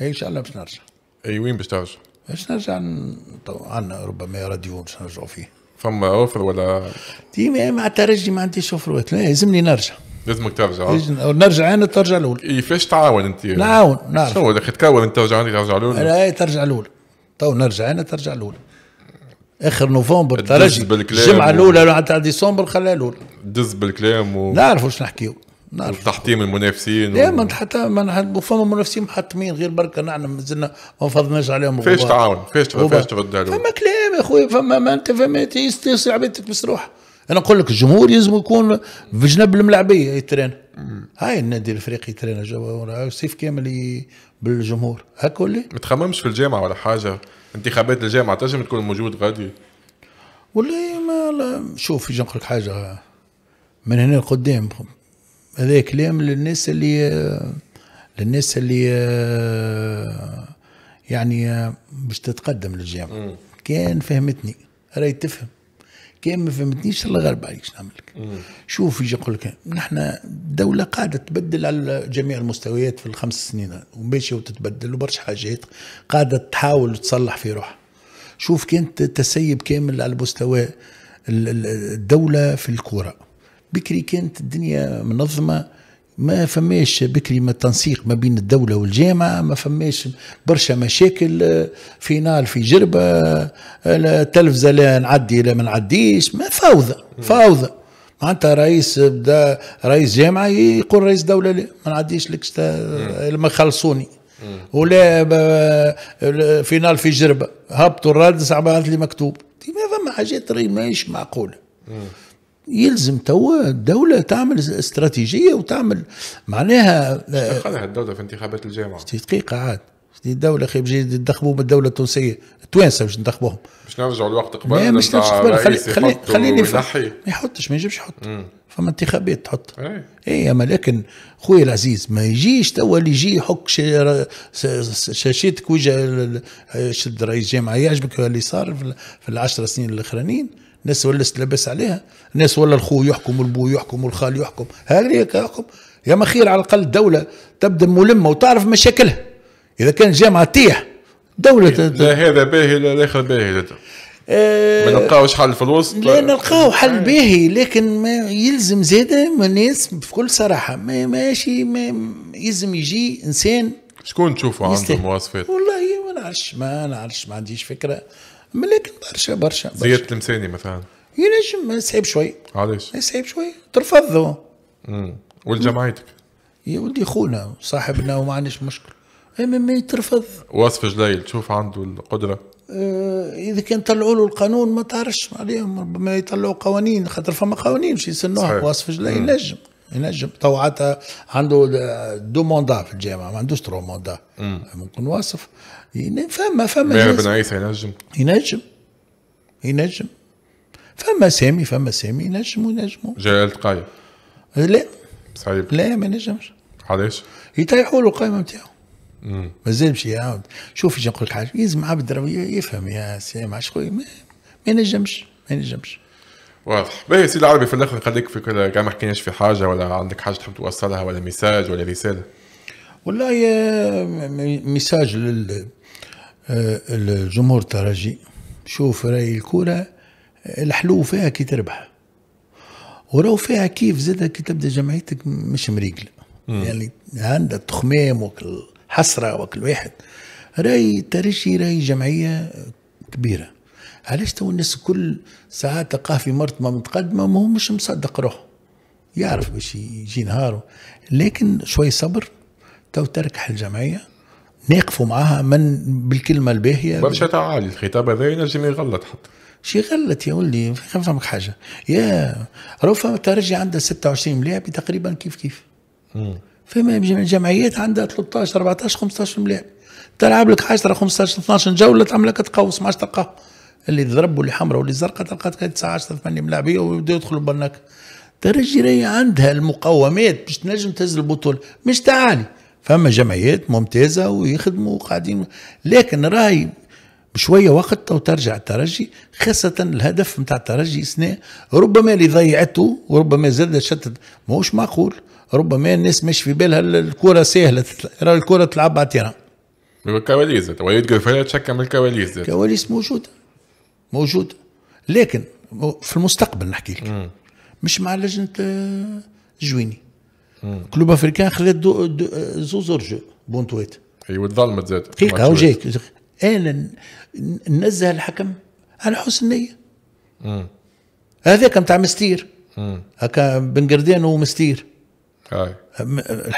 ايش انا باش نرجع اي وين باش ترجع؟ باش نرجع عندنا ربما راديو باش نرجعوا فيه فما اوفر ولا ديما مع الترجي ما عنديش اوفر لازمني نرجع لازمك ترجع نرجع انا ترجع الاول كيفاش تعاون انت؟ نعاون نعرف شو اخي تكون انت ترجع عندي ترجع الاول؟ اي ترجع الاول تو نرجع انا ترجع الاول اخر نوفمبر الترجي الجمعه الاولى و... تاع ديسمبر خليها الاول دز بالكلام و... نعرف واش نحكيو نعرف تحطيم المنافسين دائما و... حتى ما فما منافسين محطمين غير بركة نحن نعم، مازلنا ما فضناش عليهم فاش تعاون فاش فاش ترد عليهم فما كلام يا خويا فما ما انت فما يستيسر عباد تكبس انا نقول لك الجمهور يلزم يكون في جنب الملاعبيه يترين هاي النادي الافريقي يترين سيف كامل بالجمهور هاك ولا ما تخممش في الجامعه ولا حاجه انتخابات الجامعه تنجم تكون موجود غادي والله ما لا. شوف نقول لك حاجه من هنا لقدام هذا كلام للناس اللي للناس اللي يعني باش تتقدم للجامعه كان فهمتني راهي تفهم كان ما فهمتنيش الله غالب عليك شنو نعمل لك شوف يجي يقول لك نحن دوله قاعده تبدل على جميع المستويات في الخمس سنين وماشيه وتتبدل وبرشا حاجات قاعده تحاول تصلح في روحها شوف كانت تسيب كامل على مستوى الدوله في الكوره بكري كانت الدنيا منظمه ما فماش بكري ما تنسيق ما بين الدوله والجامعه ما فماش برشا مشاكل آه، فينال في جربه التلفزه لا نعدي لا ما نعديش ما فوضى فوضى معناتها رئيس بدا رئيس جامعه يقول رئيس دوله لا ما نعديش لك ما خلصوني ولا فينال في جربه هبطوا الرادس بعث لي مكتوب ما فما حاجات ماهيش معقوله يلزم توا الدولة تعمل استراتيجية وتعمل معناها آه، قالها الدولة في انتخابات الجامعة دقيقة عاد الدولة بجي تدخلوا بالدولة التونسية التوانسة باش ندخبوهم باش نرجعوا لوقت قبل لا مش نرجعوا قبل خليني ما يحطش ما يجيبش يحط فما انتخابات تحط اي اي اما لكن خويا العزيز ما يجيش توا اللي يجي يحك شاشتك وجه شد رئيس جامعه يعجبك اللي صار في العشر سنين الاخرانيين الناس ولات لبس عليها الناس ولا الخو يحكم والبو يحكم والخال يحكم هكذا يحكم يا ما خير على الاقل الدوله تبدا ملمه وتعرف مشاكلها اذا كان جامعه تيح دوله لا هذا باهي لا الاخر باهي آه، ما نلقاوش حل في الوسط لا نلقاو آه. حل باهي لكن ما يلزم زاده الناس بكل صراحه ما ماشي ما يلزم يجي انسان شكون تشوفوا عنده مواصفات والله ما نعرفش ما نعرفش ما عنديش فكره ولكن برشا برشا زياد التلمساني مثلا ينجم صعيب شوي علاش؟ صعيب شوي ترفض ولد ولجماعتك يا ولدي خونا صاحبنا وما عندناش مشكل اما ما يترفض وصف جليل تشوف عنده القدره آه، اذا كان طلعوا له القانون ما تعرفش عليهم ربما يطلعوا قوانين خاطر فما قوانين باش يسنوها وصف جليل نجم ينجم تو عنده دو موندا في الجامعه ما عندوش ترو موندا ممكن واصف يعني فما فما ماهر بن عيسى ينجم ينجم ينجم فما سامي فما سامي ينجم ينجم جلال تقايم لا صعيب لا ما ينجمش علاش؟ يطيحوا له القائمه نتاعو مازال باش يعاود شوف نقول لك حاجه يلزم عبد يفهم يا سامي شكون ما ينجمش ما ينجمش واضح باهي سيدي العربي في الاخر خليك في كل ما حكيناش في حاجه ولا عندك حاجه تحب توصلها ولا ميساج ولا رساله والله آه، ميساج للجمهور آه، الترجي شوف راي الكوره آه، الحلو فيها كي تربح وراو فيها كيف زاد كي تبدا جمعيتك مش مريقل يعني عندها تخمام وكل حسره وكل واحد راي ترجي راي جمعيه كبيره علاش تو الناس كل ساعات تلقاه في مرت ما متقدمه ما هو مش مصدق روحه يعرف باش يجي نهاره لكن شوي صبر تو تركح الجمعيه ناقفوا معاها من بالكلمه الباهيه برشا تعالي الخطاب هذا ينجم يغلط حتى شي غلط يا ولدي فهمك حاجه يا راهو فما ترجي عندها 26 ملاعب تقريبا كيف كيف فما جمعيات عندها 13 14 15 ملاعب تلعب لك 10 15 12 جوله تعمل لك تقوس ما عادش تلقاها اللي ضربوا واللي حمرا واللي زرقاء تلقى 19 ثمانية ملاعبيه ويبداو يدخلوا برناك الدرجه الجيريه عندها المقومات باش تنجم تهز البطوله مش تعالي فما جمعيات ممتازه ويخدموا وقاعدين لكن راهي بشوية وقت وترجع الترجي خاصة الهدف نتاع الترجي سنة ربما اللي ضيعته وربما زاد شتت ماهوش معقول ربما الناس مش في بالها الكرة سهلة الكرة تلعب على التيران الكواليس توا فيها تشكى من الكواليس الكواليس موجودة موجود لكن في المستقبل نحكي لك مش مع لجنه آه، جويني كلوب افريكان خلات زوز اورجو بونتويت ايوا تظلمت زاد دقيقه هو جايك انا ننزه الحكم على حسن نيه هذاك نتاع مستير هكا بن قردان ومستير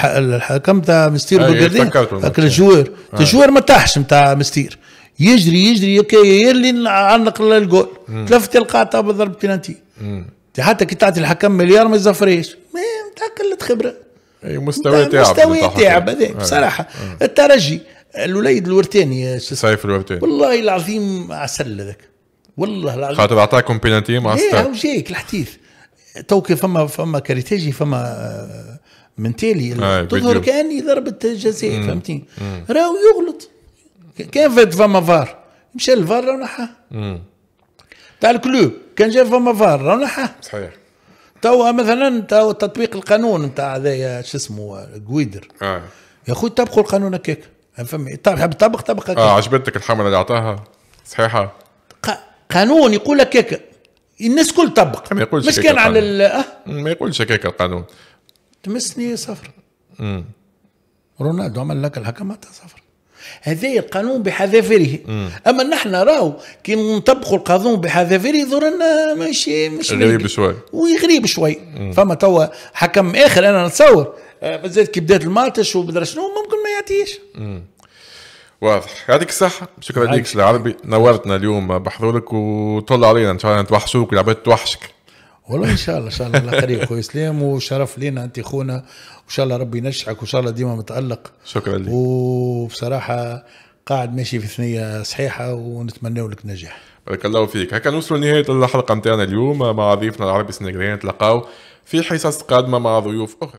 الحكم تاع مستير بن قردان هكا الجوار الجوار ما طاحش نتاع مستير يجري يجري يكاير لين عنق الجول تلفت القاطع بضرب بينالتي حتى كي تعطي الحكم مليار ما يزفريش ما قلت خبره اي مستوى تاعب مستوى تاعب هذاك بصراحه الترجي الوليد الورتاني سيف الورتاني والله العظيم عسل هذاك والله العظيم خاطر اعطاكم بينالتي مع إيه، ستار ايه جايك الحديث تو فما فما كاريتاجي فما آه، من تالي تظهر كاني ضربت جزاء فهمتني راهو يغلط كان فات فما فار مشى للفار راه نحاه تاع الكلوب كان جا فما فار راه نحاه صحيح توا مثلا توا تطبيق القانون نتاع هذايا شو اسمه قويدر آه. يا خويا طبقوا القانون هكاك فهمي يعني طبق طبق طبق هكاك اه عجبتك الحمله اللي عطاها صحيحه قانون يقول هكاك الناس الكل طبق ما يقولش مش كان على ال أه؟ ما يقولش هكاك القانون تمسني صفر رونالدو عمل لك الحكم صفر هذا القانون بحذافيره اما نحن راهو كي نطبقوا القانون بحذافيره ظهرنا ماشي مش غريب شوي وغريب شوي فما توا حكم اخر انا نتصور آه، بالذات كي بدات الماتش ومدري شنو ممكن ما يعطيش واضح يعطيك الصحة شكرا لك العربي نورتنا اليوم بحضورك وطل علينا ان شاء الله نتوحشوك والعباد توحشك والله ان شاء الله ان شاء الله الله خير اخوي وشرف لينا انت اخونا وان شاء الله ربي ينجحك وان شاء الله ديما متالق شكرا لك وبصراحه قاعد ماشي في ثنيه صحيحه ونتمنى لك نجاح بارك الله فيك هكا نوصلوا لنهايه الحلقه نتاعنا اليوم مع ضيفنا العربي السنغالي نتلاقاو في حصص قادمه مع ضيوف اخرى